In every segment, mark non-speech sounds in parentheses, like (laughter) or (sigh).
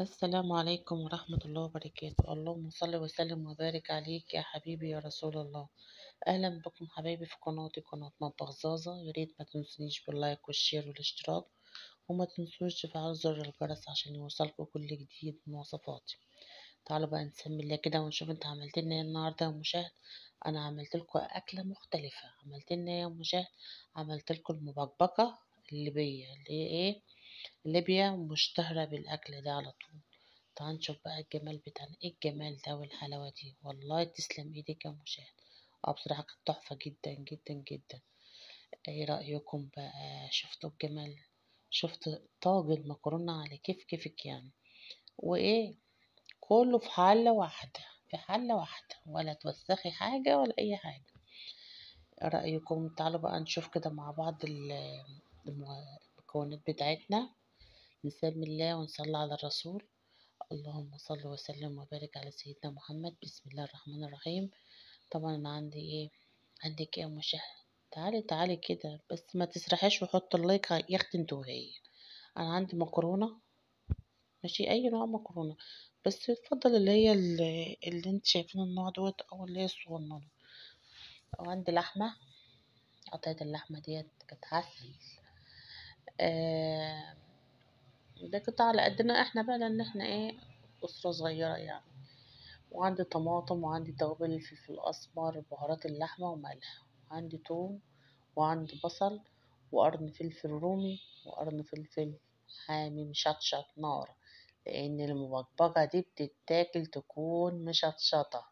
السلام عليكم ورحمة الله وبركاته اللهم صل وسلم وبارك عليك يا حبيبي يا رسول الله أهلا بكم حبايبي في قناتي قناة مطبخ زازا ياريت ما تنسونيش باللايك والشير والاشتراك وما تنسوش تفعل زر الجرس عشان يوصلكوا كل جديد من وصفاتي تعالوا بقى نسمي الله كده ونشوف انت عملت لنا ايه النهارده يا مشاهد انا عملت لكم اكله مختلفه عملت لنا إيه يا مشاهد عملت لكم المبكبكه الليبيه اللي هي ايه ليبيا مشتهرة بالأكل ده على طول تعال نشوف بقى الجمال بتاعنا ايه الجمال ده والحلاوة دي والله تسلم ايديك يا مشاهد اه بصراحة كانت تحفة جدا جدا جدا ايه رأيكم بقى شفتوا الجمال شفت طاج المكرونة على كيف كيفك يعني وايه كله في حلة واحدة في حلة واحدة ولا توسخي حاجة ولا اي حاجة رأيكم تعالوا بقى نشوف كده مع بعض الكوانت بتاعتنا نسلم الله ونصلي على الرسول اللهم صل وسلم وبارك على سيدنا محمد بسم الله الرحمن الرحيم طبعا انا عندي ايه عندك ايه يا تعالي تعالي كده بس ما تسرحيش وحط اللايك انتوا انتهائي انا عندي مكرونه ماشي اي نوع مكرونه بس يفضل اللي هي اللي, اللي انت شايفين النوع دوت او اللي هي الصغننه وعندي لحمه قطعت اللحمه ديت كانت عسل آه، ده قطع على قدنا احنا بقى لان احنا ايه اسرة صغيرة يعني وعندي طماطم وعندي توابل الفلفل الاسمر بهارات اللحمة وملح وعندي توم وعندي بصل وقرن فلفل رومي وقرن فلفل حامي مشطشط نار لان المبكبكة دي بتتاكل تكون مشطشطة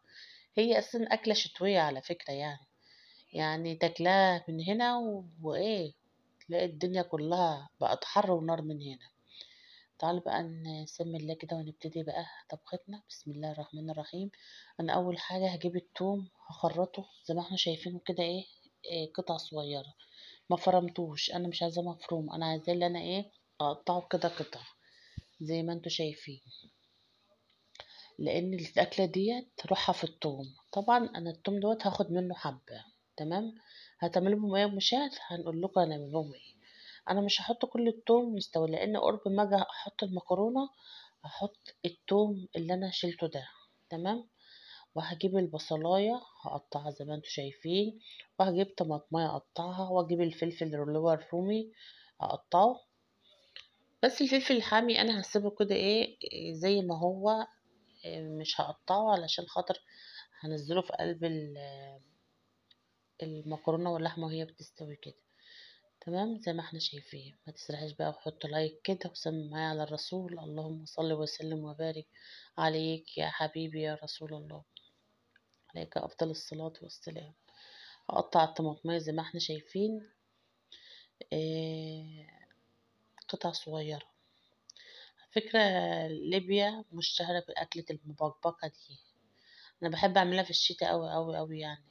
هي اصلا اكلة شتوية على فكرة يعني يعني تاكلها من هنا وايه تلاقي الدنيا كلها بقت حر ونار من هنا تعال بقى نسمي الله كده ونبتدي بقى طبختنا بسم الله الرحمن الرحيم انا اول حاجه هجيب التوم هخرطه زي ما احنا شايفينه كده ايه, إيه قطع صغيره ما فرمتوش انا مش عايزاه مفروم انا عايزاه اللي انا ايه اقطعه كده قطع زي ما انتوا شايفين لان الاكله ديت روحها في التوم طبعا انا التوم دوت هاخد منه حبه تمام هتعمل لهم ايه مشاهد هنقول لكم هنعمل ايه انا مش هحط كل التوم يستوي لان قرب ما اجي احط المكرونه هحط التوم اللي انا شلته ده تمام وهجيب البصلايه هقطعها زي ما انتم شايفين وهجيب طماطمايه اقطعها واجيب الفلفل اللي هو الرومي هقطعه بس الفلفل الحامي انا هسيبه كده ايه زي ما هو آه، مش هقطعه علشان خاطر هنزله في قلب المكرونة واللحمة وهي بتستوي كده تمام زي ما احنا شايفين ما تسرحش بقى وحط لايك كده وسمي معايا على الرسول اللهم صل وسلم وبارك عليك يا حبيبي يا رسول الله عليك افضل الصلاة والسلام هقطع الطماطمية زي ما احنا شايفين اه قطع صغيرة فكرة ليبيا مشتهرة بأكلة المبكبكة دي أنا بحب أعملها في الشتاء أوي أوي أوي يعني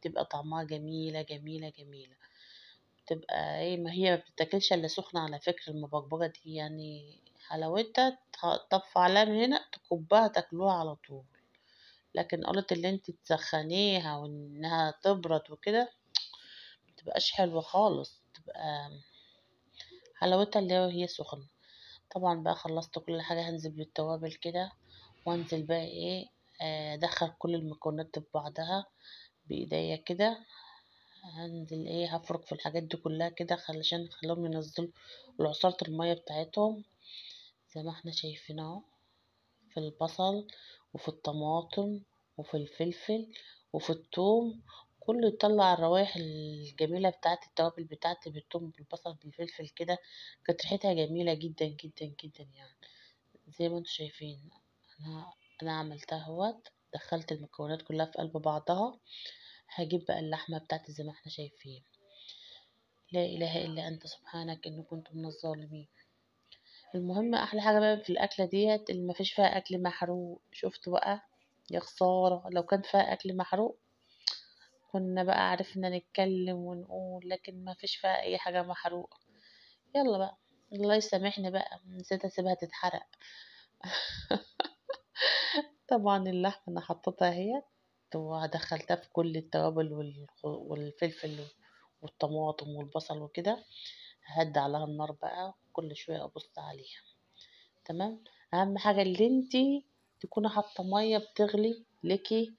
بتبقى طعمها جميلة جميلة جميلة بتبقى ايه ما هي ما بتتاكلش الا سخنة على فكرة المبكبكة دي يعني حلاوتها تطفي عليها من هنا تكبها تاكلوها على طول لكن قلت اللي انت تسخنيها وانها تبرد وكده متبقاش حلوة خالص تبقى حلاوتها اللي هي سخنة طبعا بقى خلصت كل حاجة هنزل بالتوابل كده وانزل بقى ايه آه، ادخل كل المكونات في بعضها بايديا كده هنزل ايه هفرك في الحاجات دي كلها كده علشان نخليهم ينزلوا العصارة المية بتاعتهم زي ما احنا شايفين اهو في البصل وفي الطماطم وفي الفلفل وفي الثوم كله يطلع الروائح الجميلة بتاعت التوابل بتاعت بالثوم بالبصل بالفلفل كده كانت ريحتها جميلة جدا جدا جدا يعني زي ما انتوا شايفين انا انا عملتها اهوت دخلت المكونات كلها في قلب بعضها هجيب بقى اللحمة بتاعتي زي ما احنا شايفين لا إله إلا أنت سبحانك إن كنت من الظالمين المهم أحلى حاجة بقى في الأكلة ديت اللي مفيش فيها أكل محروق شفتوا بقى يا خسارة لو كان فيها أكل محروق كنا بقى عرفنا نتكلم ونقول لكن مفيش فيها أي حاجة محروقة يلا بقى الله يسامحني بقى نسيت أسيبها تتحرق (laughs) (laughs) طبعا اللحمة أنا حطيتها اهي ودخلتها في كل التوابل والفلفل والطماطم والبصل وكده هد عليها النار بقى كل شوية أبص عليها تمام أهم حاجة اللي انتي تكوني حاطة مية بتغلي ليكي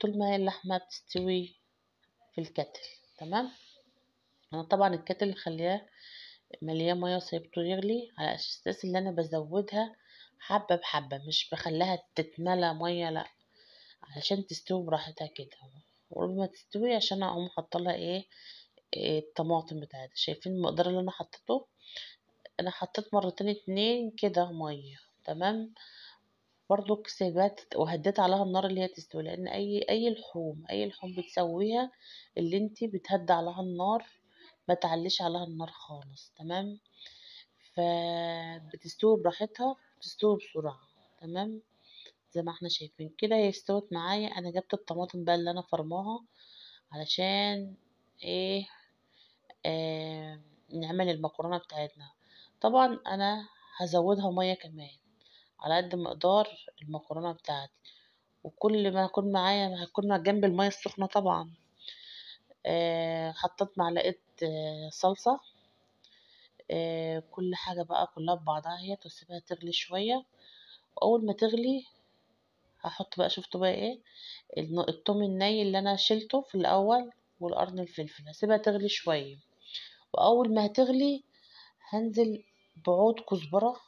طول ما هي اللحمة بتستوي في الكتل تمام أنا طبعا الكتل مخلياه مليان مية وسيبته يغلي على أساس ان أنا بزودها حبة بحبة مش بخليها تتملى مية لأ علشان تستوي براحتها كده ولما تستوي عشان اقوم احطلها ايه, إيه الطماطم بتاعتها شايفين المقدار اللي انا حطيته انا حطيت مرتين اتنين كده ميه تمام برضو سايباها وهديت عليها النار اللي هي تستوي لان اي اي لحوم اي لحوم بتسويها اللي انتي بتهدي عليها النار ما تعليش عليها النار خالص تمام فبتستوي براحتها بيستوي بسرعة تمام زي ما احنا شايفين كده هي استوت معايا انا جبت الطماطم بقى اللي انا فرماها علشان ايه آه نعمل المكرونة بتاعتنا طبعا انا هزودها مية كمان على قد مقدار المكرونة بتاعتي وكل ما هكون معايا هكون جنب المية السخنة طبعا آه حطيت معلقة آه صلصة آه، كل حاجة بقى كلها ببعضها هي واسيبها تغلي شوية وأول ما تغلي هحط بقى شفتوا بقى ايه التوم الني اللي أنا شلته في الأول والقرن الفلفل هسيبها تغلي شوية وأول ما هتغلي هنزل بعود كزبرة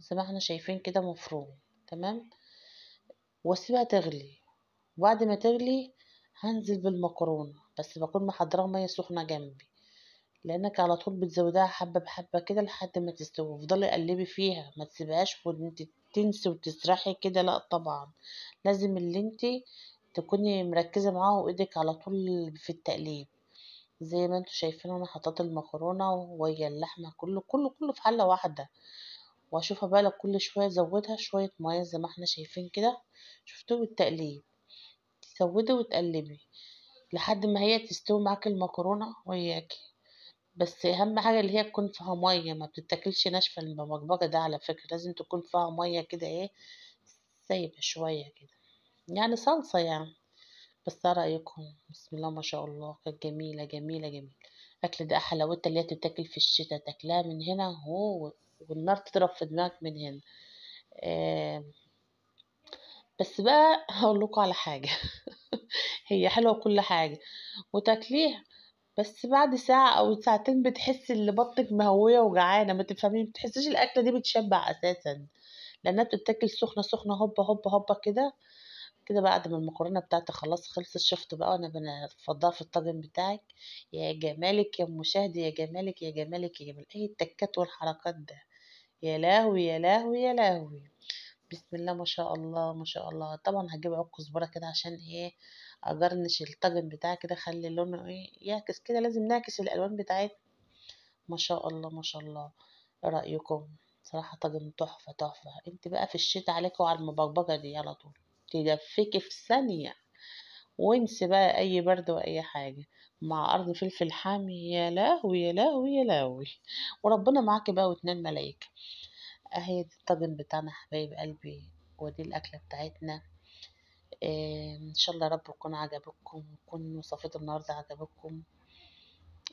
زي ما احنا شايفين كده مفروم تمام واسيبها تغلي وبعد ما تغلي هنزل بالمكرونة بس بكون محضرها مية سخنة جنبي لانك على طول بتزودها حبه بحبه كده لحد ما تستوي وفضلي قلبي فيها ما تسيبهاش وانت تنسي وتسرحي كده لا طبعا لازم اللي انت تكوني مركزه معاه وايدك على طول في التقليب زي ما انتوا شايفين انا حطيت المكرونه وهي اللحمه كله كله كله في حله واحده واشوفها بقى كل شويه زودها شويه ميه زي ما احنا شايفين كده شفتوا بالتقليب تزودي وتقلبي لحد ما هي تستوي معاكي المكرونه وياكي بس اهم حاجة اللي هي تكون فيها مية ما بتتاكلش ناشفة المبكبكة ده على فكرة لازم تكون فيها مية كده ايه سايبة شوية كده يعني صلصة يعني بس ده رأيكم بسم الله ما شاء الله كانت جميلة جميلة جميلة الأكل ده حلاوتها اللي هي تتاكل في الشتاء تاكلها من هنا هو والنار تضرب في دماغك من هنا بس بقى هقول لكم على حاجة (laughs) هي حلوة كل حاجة وتاكليها بس بعد ساعة أو ساعتين بتحسي إن بطنِك مهوية وجعانة، ما تفهمين بتحسيش الأكلة دي بتشبع أساسًا، لأنها بتتاكل سخنة سخنة هوبا هوبا هوبا كده، كده بعد ما المكرونة بتاعتي خلاص خلصت شُفتوا بقى وأنا بفضها في الطاجن بتاعِك، يا جمالِك يا مشاهدي يا جمالِك يا جمالِك يا جمال إيه التكّات والحركات ده، يا لهوي، يا لهوي، يا لهوي! بسم الله ما شاء الله ما شاء الله طبعا هجيب عود كزبره كده عشان ايه اجرنش الطاجن بتاعي كده اخلي لونه ايه يعكس كده لازم نعكس الالوان بتاعتنا ما شاء الله ما شاء الله ايه رايكم صراحه طاجن تحفه تحفه انت بقى في الشتاء عليك وعلى المبقبقه دي على طول تدفيكي في ثانيه وانسي بقى اي برد واي حاجه مع ارض فلفل حامي يا لهوي يا لهوي يا لهوي وربنا معاكي بقى واتنين ملايكه اهي دي الطاجن بتاعنا حبايب قلبي ودي الاكله بتاعتنا آه ان شاء الله رب يكون عجبكم ويكون وصفات النهارده عجبكم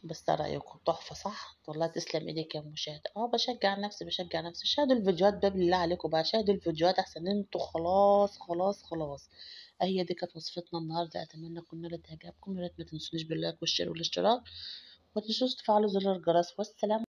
بس رايكم تحفه صح والله تسلم ايدك يا مشاهد اه بشجع نفسي بشجع نفسي شاهدوا الفيديوهات باب الله عليكم بقى شاهدوا الفيديوهات احسن انتوا خلاص خلاص خلاص اهي دي كانت وصفتنا النهارده اتمنى تكون نالت اعجابكم يا ريت ما تنسونيش باللايك والشير والاشتراك وما تنسوش تفعلوا زر الجرس والسلام